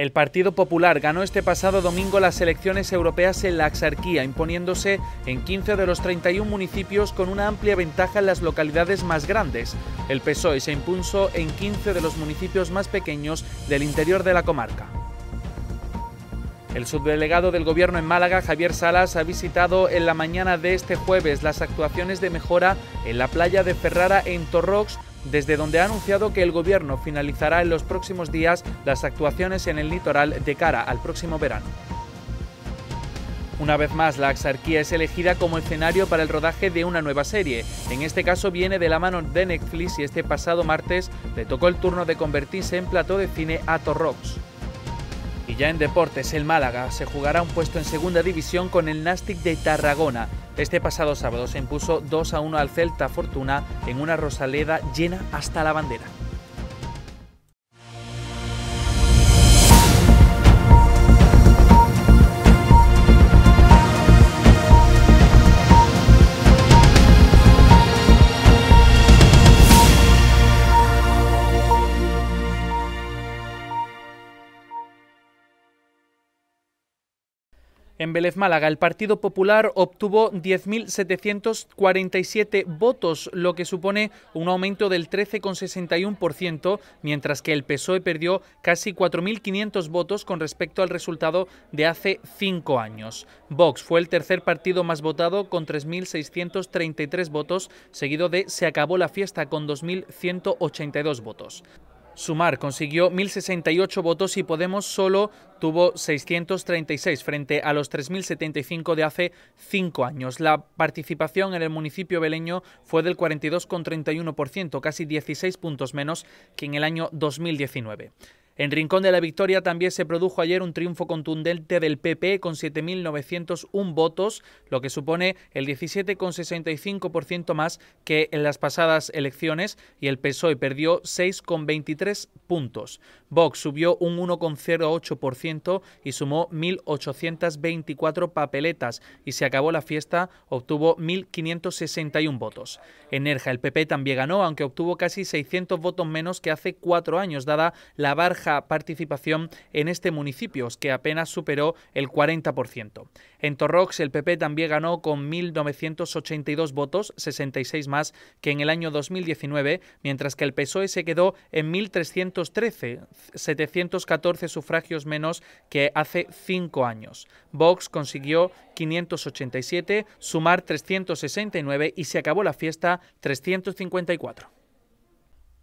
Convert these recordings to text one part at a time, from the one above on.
El Partido Popular ganó este pasado domingo las elecciones europeas en la Axarquía, imponiéndose en 15 de los 31 municipios con una amplia ventaja en las localidades más grandes. El PSOE se impuso en 15 de los municipios más pequeños del interior de la comarca. El subdelegado del Gobierno en Málaga, Javier Salas, ha visitado en la mañana de este jueves las actuaciones de mejora en la playa de Ferrara en Torrox desde donde ha anunciado que el gobierno finalizará en los próximos días las actuaciones en el litoral de cara al próximo verano. Una vez más, la Axarquía es elegida como escenario para el rodaje de una nueva serie. En este caso viene de la mano de Netflix y este pasado martes le tocó el turno de convertirse en plató de cine a Torrox. Y ya en deportes, el Málaga se jugará un puesto en segunda división con el Nastic de Tarragona. Este pasado sábado se impuso 2 a 1 al Celta Fortuna en una Rosaleda llena hasta la bandera. En Vélez Málaga, el Partido Popular obtuvo 10.747 votos, lo que supone un aumento del 13,61%, mientras que el PSOE perdió casi 4.500 votos con respecto al resultado de hace cinco años. Vox fue el tercer partido más votado con 3.633 votos, seguido de Se acabó la fiesta con 2.182 votos sumar. Consiguió 1.068 votos y Podemos solo tuvo 636 frente a los 3.075 de hace cinco años. La participación en el municipio beleño fue del 42,31%, casi 16 puntos menos que en el año 2019. En Rincón de la Victoria también se produjo ayer un triunfo contundente del PP con 7.901 votos, lo que supone el 17,65% más que en las pasadas elecciones y el PSOE perdió 6,23 puntos. Vox subió un 1,08% y sumó 1.824 papeletas y se acabó la fiesta, obtuvo 1.561 votos. En Nerja el PP también ganó, aunque obtuvo casi 600 votos menos que hace cuatro años, dada la baja participación en este municipio, que apenas superó el 40%. En Torrox el PP también ganó con 1.982 votos, 66 más que en el año 2019, mientras que el PSOE se quedó en 1.313, 714 sufragios menos que hace cinco años. Vox consiguió 587, sumar 369 y se acabó la fiesta 354.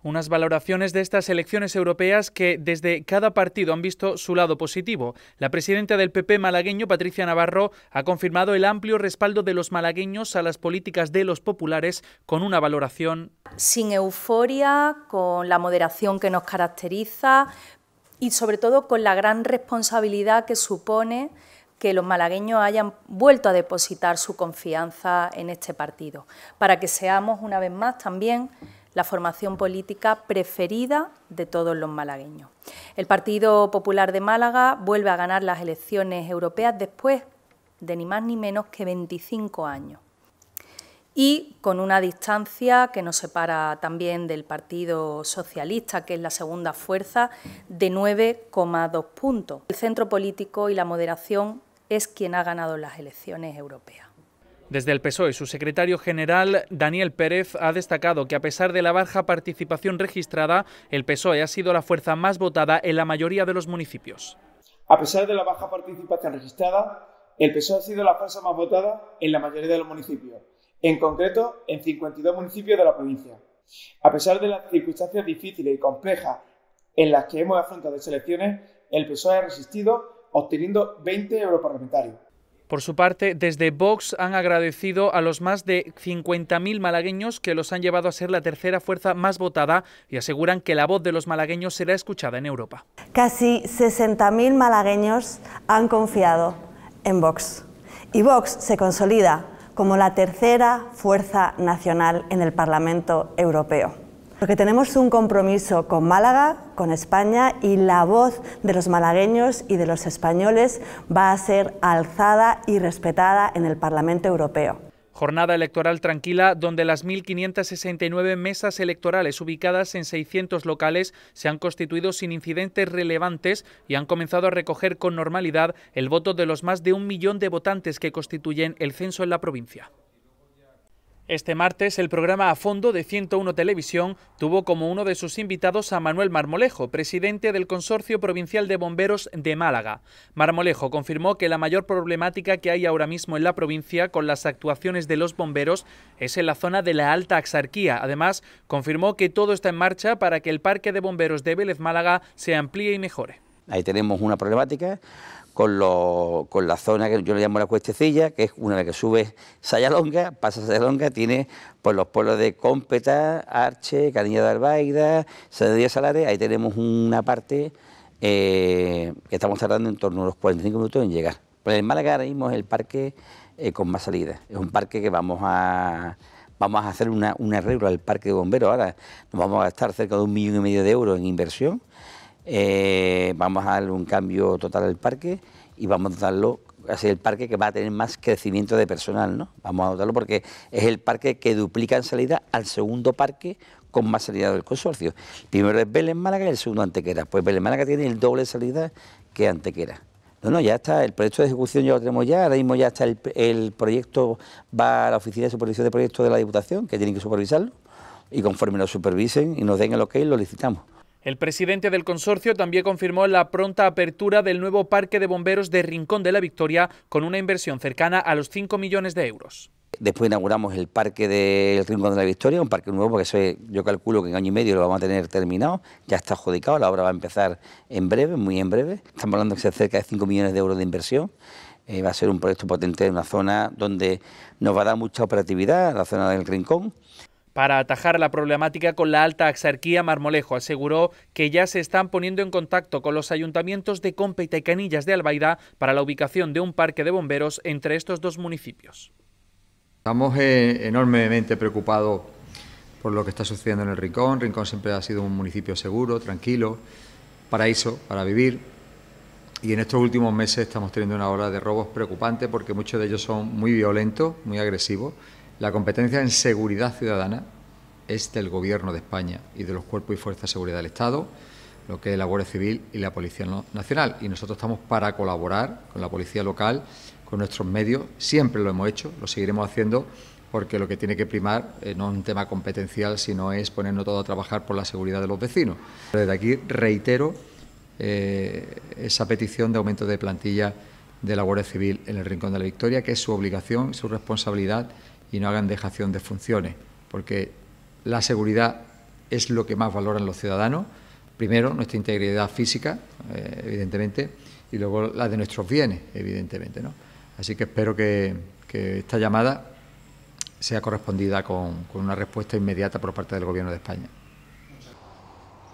Unas valoraciones de estas elecciones europeas que desde cada partido han visto su lado positivo. La presidenta del PP malagueño, Patricia Navarro, ha confirmado el amplio respaldo de los malagueños a las políticas de los populares con una valoración. Sin euforia, con la moderación que nos caracteriza y sobre todo con la gran responsabilidad que supone que los malagueños hayan vuelto a depositar su confianza en este partido, para que seamos una vez más también la formación política preferida de todos los malagueños. El Partido Popular de Málaga vuelve a ganar las elecciones europeas después de ni más ni menos que 25 años y con una distancia que nos separa también del Partido Socialista, que es la segunda fuerza, de 9,2 puntos. El centro político y la moderación es quien ha ganado las elecciones europeas. Desde el PSOE, su secretario general Daniel Pérez ha destacado que a pesar de la baja participación registrada, el PSOE ha sido la fuerza más votada en la mayoría de los municipios. A pesar de la baja participación registrada, el PSOE ha sido la fuerza más votada en la mayoría de los municipios, en concreto en 52 municipios de la provincia. A pesar de las circunstancias difíciles y complejas en las que hemos afrontado estas elecciones, el PSOE ha resistido obteniendo 20 europarlamentarios. Por su parte, desde Vox han agradecido a los más de 50.000 malagueños que los han llevado a ser la tercera fuerza más votada y aseguran que la voz de los malagueños será escuchada en Europa. Casi 60.000 malagueños han confiado en Vox y Vox se consolida como la tercera fuerza nacional en el Parlamento Europeo. Porque tenemos un compromiso con Málaga, con España y la voz de los malagueños y de los españoles va a ser alzada y respetada en el Parlamento Europeo. Jornada electoral tranquila donde las 1.569 mesas electorales ubicadas en 600 locales se han constituido sin incidentes relevantes y han comenzado a recoger con normalidad el voto de los más de un millón de votantes que constituyen el censo en la provincia. Este martes, el programa A Fondo de 101 Televisión tuvo como uno de sus invitados a Manuel Marmolejo, presidente del Consorcio Provincial de Bomberos de Málaga. Marmolejo confirmó que la mayor problemática que hay ahora mismo en la provincia con las actuaciones de los bomberos es en la zona de la Alta Axarquía. Además, confirmó que todo está en marcha para que el Parque de Bomberos de Vélez Málaga se amplíe y mejore. Ahí tenemos una problemática con, lo, con la zona que yo le llamo la cuestecilla, que es una de que sube Sayalonga, pasa Sayalonga, tiene por pues, los pueblos de Cómpeta, Arche, Canilla de Albaida, Díaz Salares, ahí tenemos una parte eh, que estamos tardando en torno a los 45 minutos en llegar. Pues en Málaga ahora mismo es el parque eh, con más salidas, es un parque que vamos a... Vamos a hacer una, un arreglo al parque de bomberos. Ahora nos vamos a gastar cerca de un millón y medio de euros en inversión eh, vamos a dar un cambio total al parque y vamos a darlo a ser el parque que va a tener más crecimiento de personal, ¿no? Vamos a dotarlo porque es el parque que duplica en salida al segundo parque con más salida del consorcio. primero es Belén Málaga y el segundo Antequera. Pues Belén Málaga tiene el doble de salida que Antequera. No, no, ya está, el proyecto de ejecución ya lo tenemos ya, ahora mismo ya está el, el proyecto, va a la Oficina de Supervisión de Proyectos de la Diputación, que tienen que supervisarlo, y conforme lo supervisen y nos den el ok, lo licitamos. El presidente del consorcio también confirmó la pronta apertura del nuevo parque de bomberos de Rincón de la Victoria con una inversión cercana a los 5 millones de euros. Después inauguramos el parque del Rincón de la Victoria, un parque nuevo, porque yo calculo que en año y medio lo vamos a tener terminado, ya está adjudicado, la obra va a empezar en breve, muy en breve. Estamos hablando de cerca de 5 millones de euros de inversión. Eh, va a ser un proyecto potente en una zona donde nos va a dar mucha operatividad, la zona del Rincón, para atajar la problemática con la alta axarquía Marmolejo. Aseguró que ya se están poniendo en contacto con los ayuntamientos de Compeita y Canillas de Albaida para la ubicación de un parque de bomberos entre estos dos municipios. Estamos eh, enormemente preocupados por lo que está sucediendo en el Rincón. Rincón siempre ha sido un municipio seguro, tranquilo, paraíso para vivir. Y en estos últimos meses estamos teniendo una ola de robos preocupante porque muchos de ellos son muy violentos, muy agresivos la competencia en seguridad ciudadana es del Gobierno de España y de los cuerpos y fuerzas de seguridad del Estado, lo que es la Guardia Civil y la Policía Nacional. Y nosotros estamos para colaborar con la Policía Local, con nuestros medios, siempre lo hemos hecho, lo seguiremos haciendo, porque lo que tiene que primar eh, no es un tema competencial, sino es ponernos todos a trabajar por la seguridad de los vecinos. Desde aquí reitero eh, esa petición de aumento de plantilla de la Guardia Civil en el Rincón de la Victoria, que es su obligación, su responsabilidad y no hagan dejación de funciones, porque la seguridad es lo que más valoran los ciudadanos. Primero, nuestra integridad física, eh, evidentemente, y luego la de nuestros bienes, evidentemente. ¿no? Así que espero que, esta llamada sea correspondida con una respuesta inmediata por parte del Gobierno de España.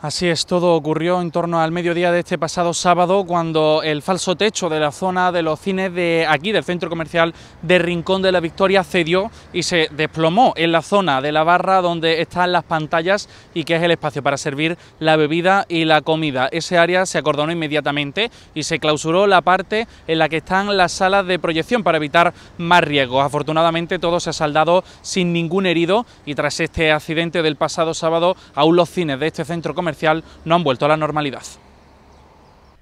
Así es, todo ocurrió en torno al mediodía de este pasado sábado cuando el falso techo de la zona de los cines de aquí, del centro comercial de Rincón de la Victoria, cedió y se desplomó en la zona de la barra donde están las pantallas y que es el espacio para servir la bebida y la comida. Ese área se acordonó inmediatamente y se clausuró la parte en la que están las salas de proyección para evitar más riesgos. Afortunadamente todo se ha saldado sin ningún herido y tras este accidente del pasado sábado aún los cines de este centro comercial no han vuelto a la normalidad.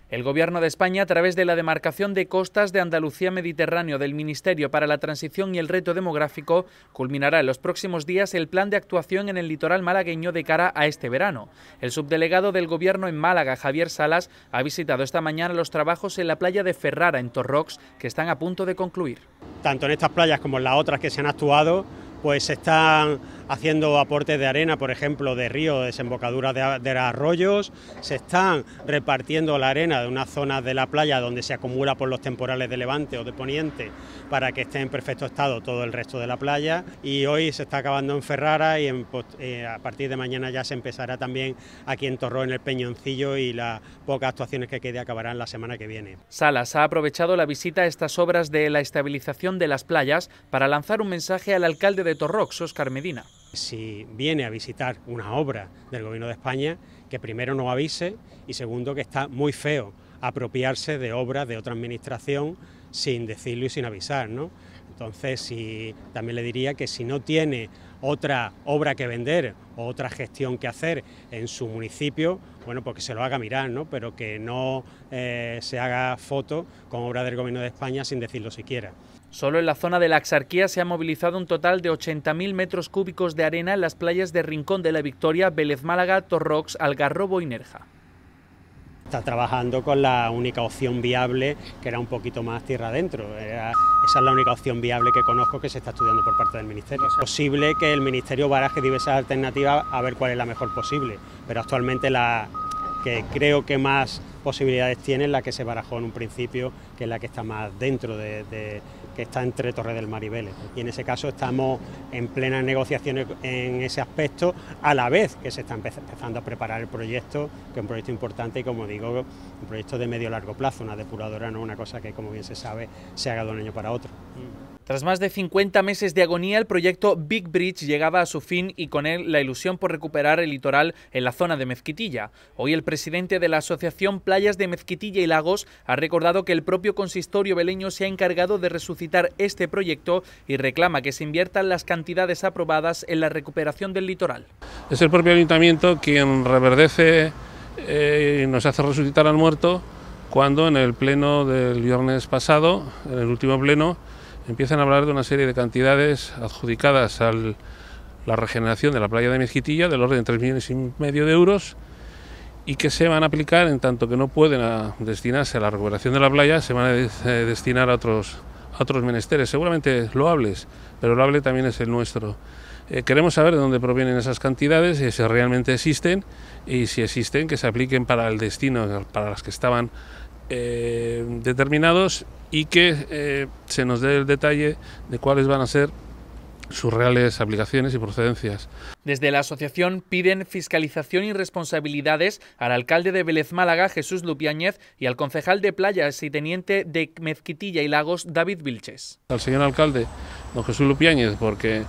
El Gobierno de España, a través de la demarcación de costas de Andalucía Mediterráneo del Ministerio para la Transición y el Reto Demográfico, culminará en los próximos días el plan de actuación en el litoral malagueño de cara a este verano. El subdelegado del Gobierno en Málaga, Javier Salas, ha visitado esta mañana los trabajos en la playa de Ferrara, en Torrox, que están a punto de concluir. Tanto en estas playas como en las otras que se han actuado, pues están haciendo aportes de arena, por ejemplo, de río, desembocaduras de, arroyos, se están repartiendo la arena de unas zonas de la playa donde se acumula por los temporales de levante o de poniente para que esté en perfecto estado todo el resto de la playa y hoy se está acabando en Ferrara y eh, a partir de mañana ya se empezará también aquí en Torró, en el Peñoncillo y las pocas actuaciones que quede acabarán la semana que viene. Salas ha aprovechado la visita a estas obras de la estabilización de las playas para lanzar un mensaje al alcalde de Torrox, Oscar Medina si viene a visitar una obra del Gobierno de España, que primero no avise y segundo que está muy feo apropiarse de obras de otra administración sin decirlo y sin avisar, Entonces, también le diría que si no tiene otra obra que vender o otra gestión que hacer en su municipio, bueno, porque que se lo haga mirar, Pero que no eh, se haga foto con obra del Gobierno de España sin decirlo siquiera. Solo en la zona de la Axarquía se ha movilizado un total de 80.000 metros cúbicos de arena en las playas de Rincón de la Victoria, Vélez Málaga, Torrox, Algarrobo y Nerja. Está trabajando con la única opción viable, que era un poquito más tierra adentro. esa es la única opción viable que conozco que se está estudiando por parte del Ministerio. Es posible que el Ministerio baraje diversas alternativas a ver cuál es la mejor posible, pero actualmente la, que creo que más posibilidades tiene la que se barajó en un principio, que es la que está más dentro, de, que está entre Torre del Mar y Vélez. Y en ese caso estamos en plenas negociaciones en ese aspecto, a la vez que se está empezando a preparar el proyecto, que es un proyecto importante y como digo, un proyecto de medio-largo plazo, una depuradora no una cosa que como bien se sabe se haga de un año para otro. Tras más de 50 meses de agonía, el proyecto Big Bridge llegaba a su fin y con él la ilusión por recuperar el litoral en la zona de Mezquitilla. Hoy el presidente de la Asociación Playas de Mezquitilla y Lagos ha recordado que el propio consistorio beleño se ha encargado de resucitar este proyecto y reclama que se inviertan las cantidades aprobadas en la recuperación del litoral. Es el propio ayuntamiento quien reverdece eh, y nos hace resucitar al muerto cuando en el pleno del viernes pasado, en el último pleno, empiezan a hablar de una serie de cantidades adjudicadas a la regeneración de la playa de Mezquitilla del orden de 3 millones y medio de euros y que se van a aplicar en tanto que no pueden destinarse a la recuperación de la playa, se van a eh, destinar a otros, otros menesteres, seguramente loables, pero loable también es el nuestro. Eh, queremos saber de dónde provienen esas cantidades, si realmente existen y si existen que se apliquen para el destino, para las que estaban eh, determinados y que eh, se nos dé el detalle de cuáles van a ser sus reales aplicaciones y procedencias. Desde la asociación piden fiscalización y responsabilidades al alcalde de Vélez Málaga, Jesús Lupiáñez, y al concejal de Playas y teniente de Mezquitilla y Lagos, David Vilches. Al señor alcalde, don Jesús Lupiáñez, porque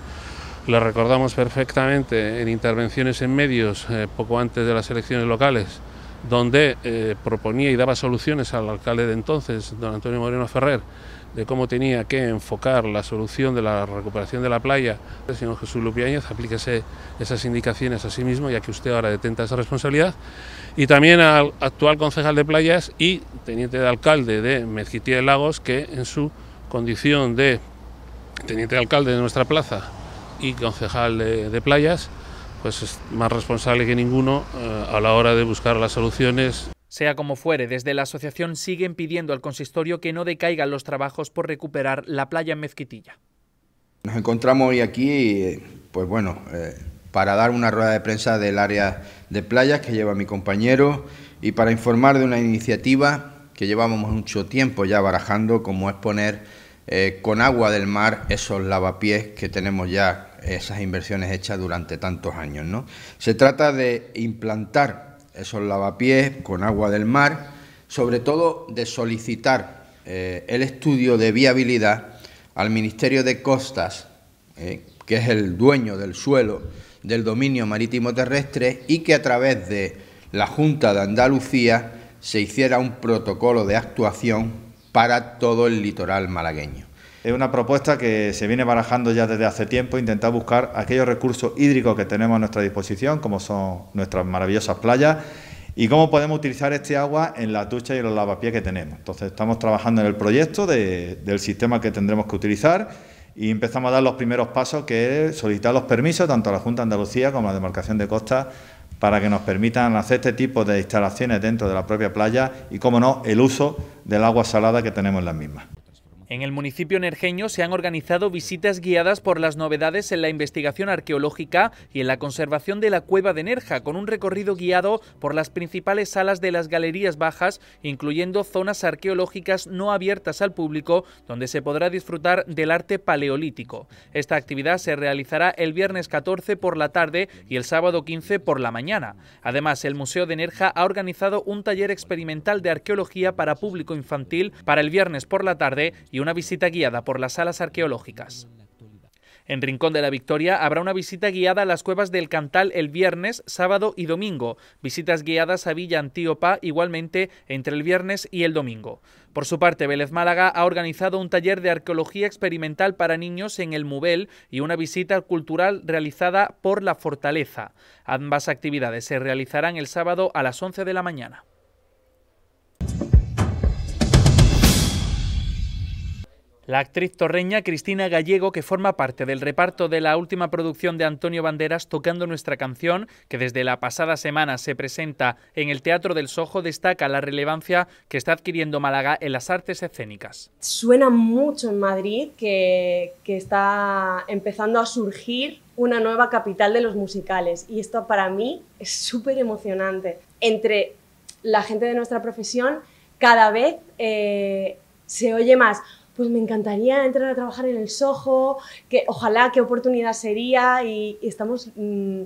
lo recordamos perfectamente en intervenciones en medios eh, poco antes de las elecciones locales, donde eh, proponía y daba soluciones al alcalde de entonces, don Antonio Moreno Ferrer, de cómo tenía que enfocar la solución de la recuperación de la playa. señor Jesús Lupiáñez, aplíquese esas indicaciones a sí mismo, ya que usted ahora detenta esa responsabilidad. Y también al actual concejal de playas y teniente de alcalde de Mezquitía de Lagos, que en su condición de teniente de alcalde de nuestra plaza y concejal de playas, pues es más responsable que ninguno eh, a la hora de buscar las soluciones. Sea como fuere, desde la asociación siguen pidiendo al consistorio que no decaigan los trabajos por recuperar la playa en Mezquitilla. Nos encontramos hoy aquí, pues bueno, eh, para dar una rueda de prensa del área de playas que lleva mi compañero y para informar de una iniciativa que llevamos mucho tiempo ya barajando, como es poner eh, con agua del mar esos lavapiés que tenemos ya esas inversiones hechas durante tantos años. ¿no? Se trata de implantar esos lavapiés con agua del mar, sobre todo de solicitar eh, el estudio de viabilidad al Ministerio de Costas, eh, que es el dueño del suelo del dominio marítimo terrestre, y que a través de la Junta de Andalucía se hiciera un protocolo de actuación para todo el litoral malagueño. Es una propuesta que se viene barajando ya desde hace tiempo, intentar buscar aquellos recursos hídricos que tenemos a nuestra disposición, como son nuestras maravillosas playas, y cómo podemos utilizar este agua en la ducha y los lavapiés que tenemos. Entonces estamos trabajando en el proyecto del sistema que tendremos que utilizar y empezamos a dar los primeros pasos, que es solicitar los permisos tanto a la Junta de Andalucía como a la Demarcación de Costa para que nos permitan hacer este tipo de instalaciones dentro de la propia playa y, como no, el uso del agua salada que tenemos en las mismas. En el municipio nerjeño se han organizado visitas guiadas por las novedades en la investigación arqueológica y en la conservación de la cueva de Nerja, con un recorrido guiado por las principales salas de las galerías bajas, incluyendo zonas arqueológicas no abiertas al público, donde se podrá disfrutar del arte paleolítico. Esta actividad se realizará el viernes 14 por la tarde y el sábado 15 por la mañana. Además, el Museo de Nerja ha organizado un taller experimental de arqueología para público infantil para el viernes por la tarde y una visita guiada por las salas arqueológicas. En Rincón de la Victoria habrá una visita guiada a las cuevas del Cantal el viernes, sábado y domingo, visitas guiadas a Villa Antíopa igualmente entre el viernes y el domingo. Por su parte, Vélez Málaga ha organizado un taller de arqueología experimental para niños en el Mubel y una visita cultural realizada por La Fortaleza. Ambas actividades se realizarán el sábado a las 11 de la mañana. La actriz torreña Cristina Gallego, que forma parte del reparto de la última producción de Antonio Banderas tocando nuestra canción, que desde la pasada semana se presenta en el Teatro del Sojo, destaca la relevancia que está adquiriendo Málaga en las artes escénicas. Suena mucho en Madrid que, está empezando a surgir una nueva capital de los musicales y esto para mí es súper emocionante. Entre la gente de nuestra profesión cada vez eh, se oye más pues me encantaría entrar a trabajar en el Soho, que ojalá qué oportunidad sería y, estamos, mm,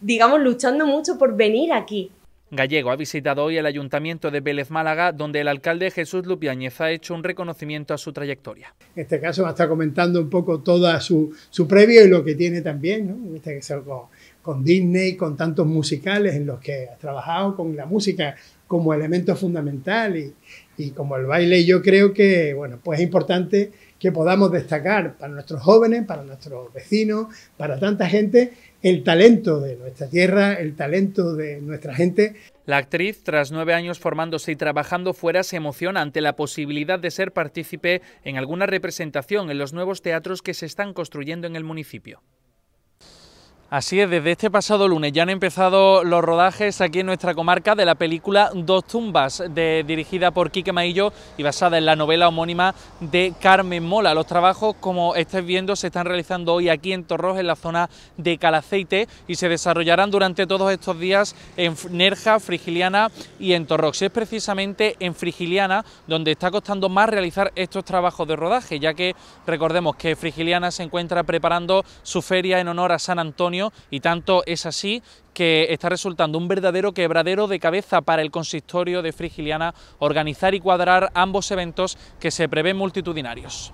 digamos, luchando mucho por venir aquí. Gallego ha visitado hoy el Ayuntamiento de Vélez Málaga, donde el alcalde Jesús Lupiáñez ha hecho un reconocimiento a su trayectoria. En este caso va a comentando un poco toda su, previo y lo que tiene también, ¿no? que este con, con Disney, con tantos musicales en los que ha trabajado, con la música como elemento fundamental y, como el baile yo creo que, pues es importante que podamos destacar para nuestros jóvenes, para nuestros vecinos, para tanta gente, el talento de nuestra tierra, el talento de nuestra gente. La actriz, tras nueve años formándose y trabajando fuera, se emociona ante la posibilidad de ser partícipe en alguna representación en los nuevos teatros que se están construyendo en el municipio. Así es, desde este pasado lunes ya han empezado los rodajes aquí en nuestra comarca de la película Dos tumbas, de, dirigida por Quique Maillo y basada en la novela homónima de Carmen Mola. Los trabajos, como estáis viendo, se están realizando hoy aquí en Torros, en la zona de Calaceite, y se desarrollarán durante todos estos días en Nerja, Frigiliana y en Torrox. Es precisamente en Frigiliana donde está costando más realizar estos trabajos de rodaje, ya que recordemos que Frigiliana se encuentra preparando su feria en honor a San Antonio y tanto es así que está resultando un verdadero quebradero de cabeza para el consistorio de Frigiliana organizar y cuadrar ambos eventos que se prevén multitudinarios.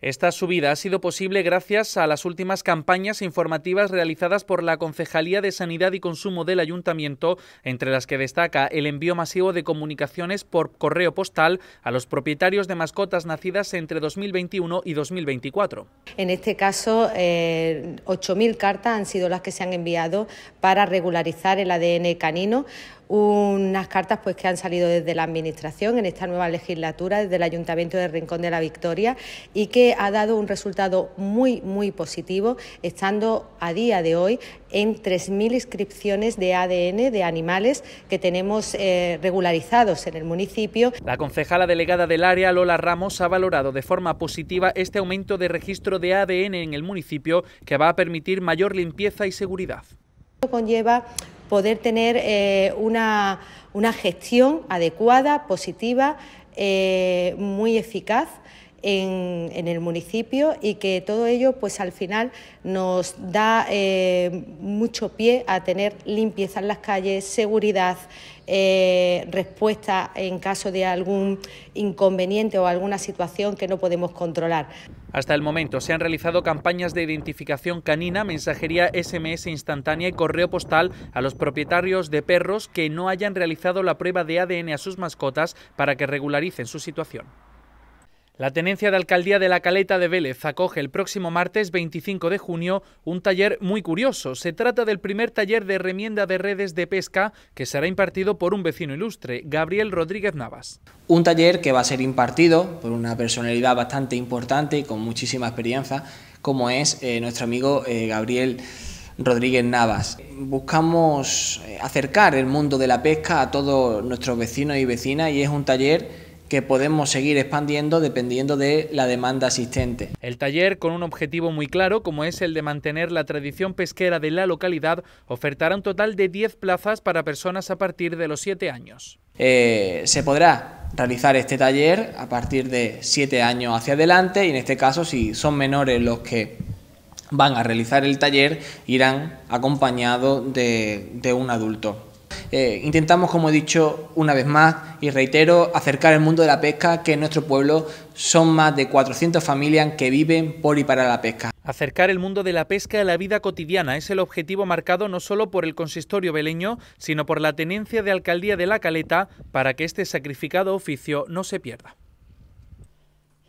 Esta subida ha sido posible gracias a las últimas campañas informativas realizadas por la Concejalía de Sanidad y Consumo del Ayuntamiento, entre las que destaca el envío masivo de comunicaciones por correo postal a los propietarios de mascotas nacidas entre 2021 y 2024. En este caso, 8.000 eh, cartas han sido las que se han enviado para regularizar el ADN canino unas cartas pues que han salido desde la administración en esta nueva legislatura desde el Ayuntamiento de Rincón de la Victoria y que ha dado un resultado muy muy positivo estando a día de hoy en 3.000 inscripciones de ADN de animales que tenemos eh, regularizados en el municipio. La concejala delegada del área, Lola Ramos, ha valorado de forma positiva este aumento de registro de ADN en el municipio que va a permitir mayor limpieza y seguridad. Conlleva poder tener eh, una, gestión adecuada, positiva, eh, muy eficaz. En, el municipio y que todo ello pues al final nos da eh, mucho pie a tener limpieza en las calles, seguridad, respuesta en caso de algún inconveniente o alguna situación que no podemos controlar. Hasta el momento se han realizado campañas de identificación canina, mensajería SMS instantánea y correo postal a los propietarios de perros que no hayan realizado la prueba de ADN a sus mascotas para que regularicen su situación. La tenencia de alcaldía de la Caleta de Vélez acoge el próximo martes 25 de junio un taller muy curioso. Se trata del primer taller de remienda de redes de pesca que será impartido por un vecino ilustre, Gabriel Rodríguez Navas. Un taller que va a ser impartido por una personalidad bastante importante y con muchísima experiencia, como es eh, nuestro amigo eh, Gabriel Rodríguez Navas. Buscamos eh, acercar el mundo de la pesca a todos nuestros vecinos y vecinas y es un taller que podemos seguir expandiendo dependiendo de la demanda existente. El taller, con un objetivo muy claro, como es el de mantener la tradición pesquera de la localidad, ofertará un total de 10 plazas para personas a partir de los 7 años. Eh, se podrá realizar este taller a partir de 7 años hacia adelante y en este caso si son menores los que van a realizar el taller irán acompañados de un adulto. Eh, intentamos, como he dicho una vez más y reitero, acercar el mundo de la pesca, que en nuestro pueblo son más de 400 familias que viven por y para la pesca. Acercar el mundo de la pesca a la vida cotidiana es el objetivo marcado no solo por el consistorio beleño, sino por la tenencia de alcaldía de La Caleta para que este sacrificado oficio no se pierda.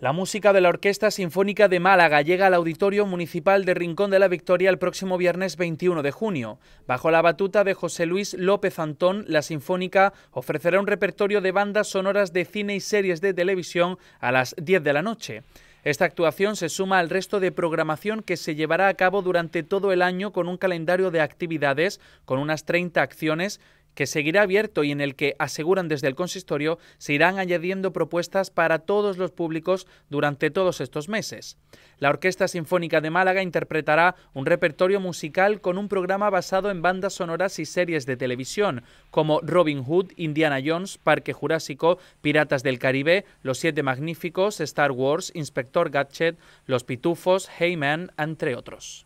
La música de la Orquesta Sinfónica de Málaga llega al Auditorio Municipal de Rincón de la Victoria el próximo viernes 21 de junio. Bajo la batuta de José Luis López Antón, la Sinfónica ofrecerá un repertorio de bandas sonoras de cine y series de televisión a las 10 de la noche. Esta actuación se suma al resto de programación que se llevará a cabo durante todo el año con un calendario de actividades, con unas 30 acciones que seguirá abierto y en el que, aseguran desde el consistorio, se irán añadiendo propuestas para todos los públicos durante todos estos meses. La Orquesta Sinfónica de Málaga interpretará un repertorio musical con un programa basado en bandas sonoras y series de televisión, como Robin Hood, Indiana Jones, Parque Jurásico, Piratas del Caribe, Los Siete Magníficos, Star Wars, Inspector Gadget, Los Pitufos, Heyman, entre otros.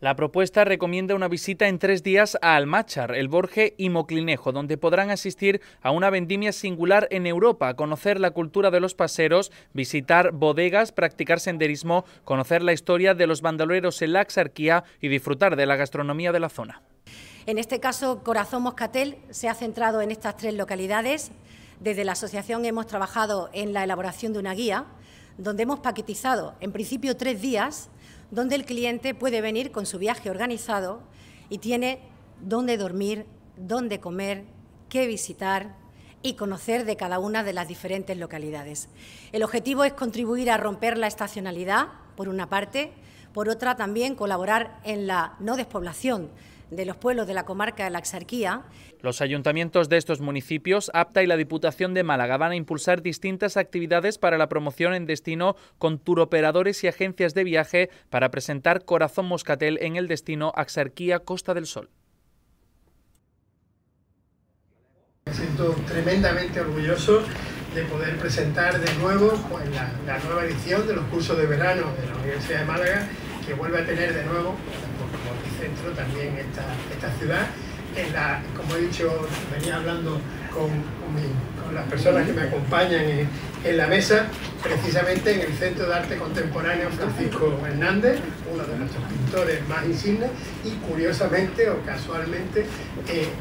La propuesta recomienda una visita en tres días a Almachar, El Borje y Moclinejo, donde podrán asistir a una vendimia singular en Europa, conocer la cultura de los paseros, visitar bodegas, practicar senderismo, conocer la historia de los bandoleros en la axarquía y disfrutar de la gastronomía de la zona. En este caso, Corazón Moscatel se ha centrado en estas tres localidades. Desde la asociación hemos trabajado en la elaboración de una guía, donde hemos paquetizado en principio tres días donde el cliente puede venir con su viaje organizado y tiene dónde dormir, dónde comer, qué visitar y conocer de cada una de las diferentes localidades. El objetivo es contribuir a romper la estacionalidad, por una parte, por otra también colaborar en la no despoblación de los pueblos de la comarca de la Axarquía. Los ayuntamientos de estos municipios, APTA y la Diputación de Málaga van a impulsar distintas actividades para la promoción en destino con turoperadores y agencias de viaje para presentar Corazón Moscatel en el destino Axarquía Costa del Sol. Me siento tremendamente orgulloso de poder presentar de nuevo pues, la nueva edición de los cursos de verano de la Universidad de Málaga, que vuelve a tener de nuevo centro también esta, esta ciudad. En la, como he dicho, venía hablando con, las personas que me acompañan en, la mesa, precisamente en el Centro de Arte Contemporáneo Francisco Hernández, uno de nuestros pintores más insignes, y curiosamente o casualmente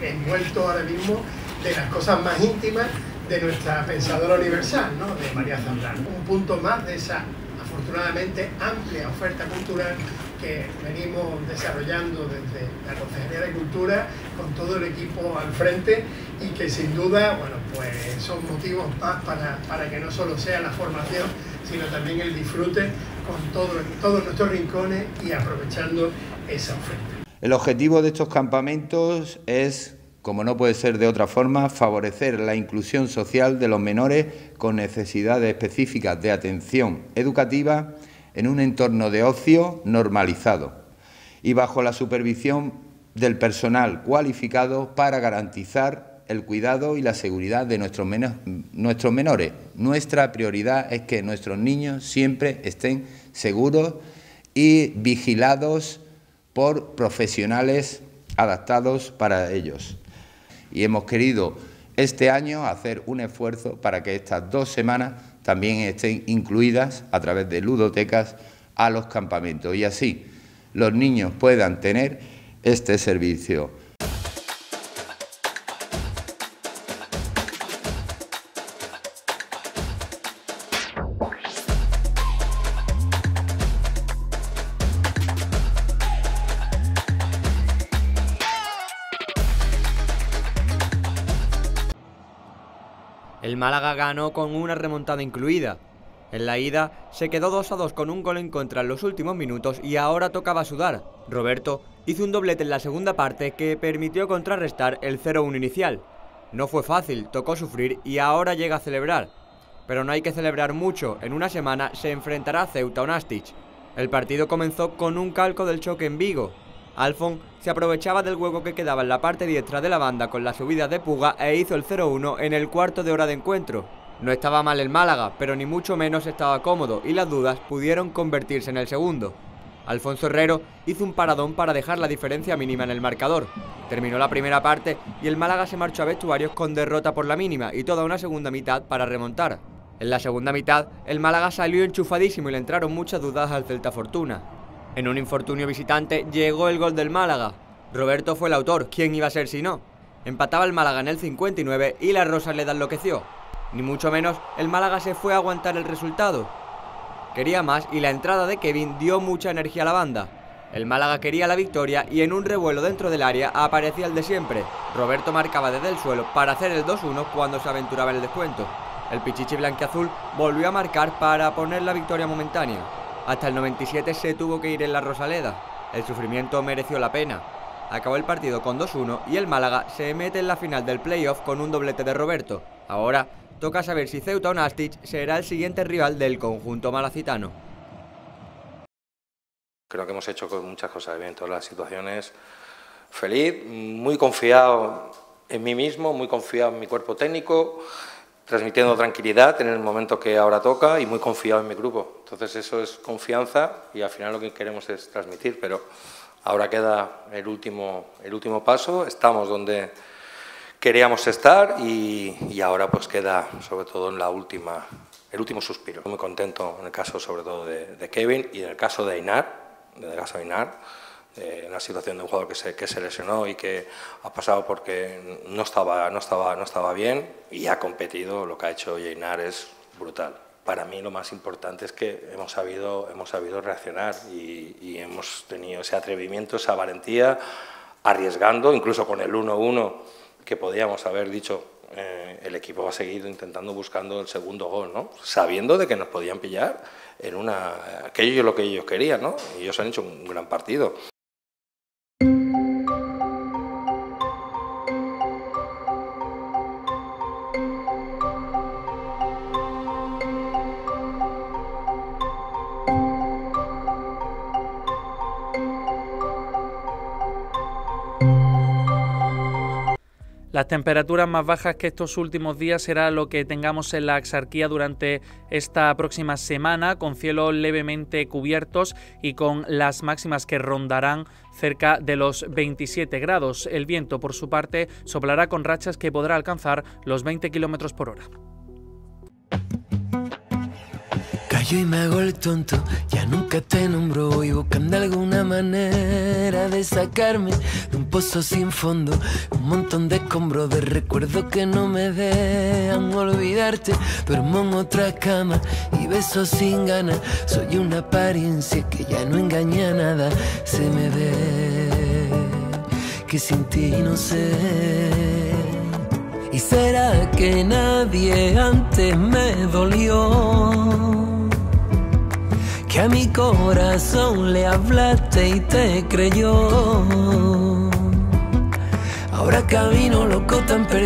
envuelto ahora mismo de las cosas más íntimas de nuestra pensadora universal, ¿no? de María Zambrano. Un punto más de esa afortunadamente amplia oferta cultural que venimos desarrollando desde la Consejería de Cultura con todo el equipo al frente y que sin duda, bueno, pues son motivos para, que no solo sea la formación, sino también el disfrute con todos nuestros rincones y aprovechando esa oferta. El objetivo de estos campamentos es como no puede ser de otra forma, favorecer la inclusión social de los menores con necesidades específicas de atención educativa en un entorno de ocio normalizado y bajo la supervisión del personal cualificado para garantizar el cuidado y la seguridad de nuestros, menores. Nuestra prioridad es que nuestros niños siempre estén seguros y vigilados por profesionales adaptados para ellos. Y hemos querido este año hacer un esfuerzo para que estas dos semanas también estén incluidas a través de ludotecas a los campamentos y así los niños puedan tener este servicio Málaga ganó con una remontada incluida. En la ida se quedó 2 a 2 con un gol en contra en los últimos minutos y ahora tocaba sudar. Roberto hizo un doblete en la segunda parte que permitió contrarrestar el 0-1 inicial. No fue fácil, tocó sufrir y ahora llega a celebrar. Pero no hay que celebrar mucho, en una semana se enfrentará a Ceuta Onastich. El partido comenzó con un calco del choque en Vigo, Alfon se aprovechaba del hueco que quedaba en la parte diestra de la banda con la subida de Puga e hizo el 0-1 en el cuarto de hora de encuentro. No estaba mal el Málaga, pero ni mucho menos estaba cómodo y las dudas pudieron convertirse en el segundo. Alfonso Herrero hizo un paradón para dejar la diferencia mínima en el marcador. Terminó la primera parte y el Málaga se marchó a vestuarios con derrota por la mínima y toda una segunda mitad para remontar. En la segunda mitad, el Málaga salió enchufadísimo y le entraron muchas dudas al Celta Fortuna. En un infortunio visitante llegó el gol del Málaga. Roberto fue el autor, ¿quién iba a ser si no? Empataba el Málaga en el 59 y la Rosa le da enloqueció. Ni mucho menos, el Málaga se fue a aguantar el resultado. Quería más y la entrada de Kevin dio mucha energía a la banda. El Málaga quería la victoria y en un revuelo dentro del área aparecía el de siempre. Roberto marcaba desde el suelo para hacer el 2-1 cuando se aventuraba en el descuento. El Pichichi Blanquiazul volvió a marcar para poner la victoria momentánea. Hasta el 97 se tuvo que ir en la Rosaleda. El sufrimiento mereció la pena. Acabó el partido con 2-1 y el Málaga se mete en la final del playoff con un doblete de Roberto. Ahora toca saber si Ceuta o será el siguiente rival del conjunto malacitano. Creo que hemos hecho muchas cosas bien en todas las situaciones. Feliz, muy confiado en mí mismo, muy confiado en mi cuerpo técnico transmitiendo tranquilidad en el momento que ahora toca y muy confiado en mi grupo. Entonces eso es confianza y al final lo que queremos es transmitir, pero ahora queda el último, el último paso, estamos donde queríamos estar y, ahora pues queda sobre todo en la última, el último suspiro. Muy contento en el caso sobre todo de, Kevin y en el caso de Ainar, caso de Ainar, eh, la situación de un jugador que se, que se lesionó y que ha pasado porque no estaba, no, estaba, no estaba bien y ha competido, lo que ha hecho Yainar es brutal. Para mí lo más importante es que hemos sabido, hemos reaccionar y, hemos tenido ese atrevimiento, esa valentía, arriesgando, incluso con el 1-1 que podíamos haber dicho, eh, el equipo ha seguido intentando buscando el segundo gol, ¿no? sabiendo de que nos podían pillar en una aquello es lo que ellos querían, ¿no? ellos han hecho un gran partido. Las temperaturas más bajas que estos últimos días será lo que tengamos en la axarquía durante esta próxima semana, con cielos levemente cubiertos y con las máximas que rondarán cerca de los 27 grados. El viento, por su parte, soplará con rachas que podrá alcanzar los 20 km por hora. Yo y me hago el tonto, ya nunca te nombro. y buscando alguna manera de sacarme de un pozo sin fondo. Un montón de escombros de recuerdos que no me dejan olvidarte. Duermo en otra cama y besos sin ganas. Soy una apariencia que ya no engaña nada. Se me ve que sin ti no sé. ¿Y será que nadie antes me dolió? a mi corazón le hablaste y te creyó. Ahora camino loco tan perdido.